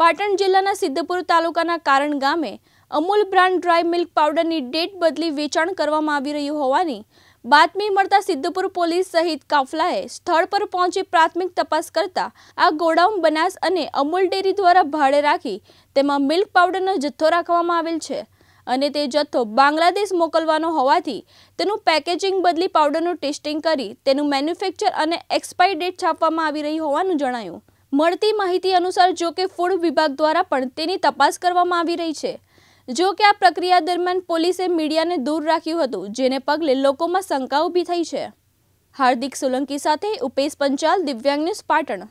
પાટણ જિલ્લાના સિદ્ધપુર તાલુકાના કારણ ગામે અમૂલ બ્રાન્ડ ડ્રાય મિલ્ક પાવડરની ડેટ બદલી વેચાણ કરવામાં આવી રહ્યું હોવાની બાતમી મળતા સિદ્ધપુર પોલીસ સહિત કાફલાએ સ્થળ પર પહોંચી પ્રાથમિક તપાસ કરતા આ ગોડાઉન બનાસ અને અમૂલ ડેરી દ્વારા ભાડે રાખી તેમાં મિલ્ક પાવડરનો જથ્થો રાખવામાં આવેલ છે અને તે જથ્થો બાંગ્લાદેશ મોકલવાનો હોવાથી તેનું પેકેજિંગ બદલી પાવડરનું ટેસ્ટિંગ કરી તેનું મેન્યુફેક્ચર અને એક્સપાયરી ડેટ છાપવામાં આવી રહી હોવાનું જણાયું મળતી માહિતી અનુસાર જો કે ફૂડ વિભાગ દ્વારા પણ તેની તપાસ કરવામાં આવી રહી છે જો કે આ પ્રક્રિયા દરમિયાન પોલીસે મીડિયાને દૂર રાખ્યું હતું જેને પગલે લોકોમાં શંકા ઊભી થઈ છે હાર્દિક સોલંકી સાથે ઉપેશ પંચાલ દિવ્યાંગ ન્યૂઝ પાટણ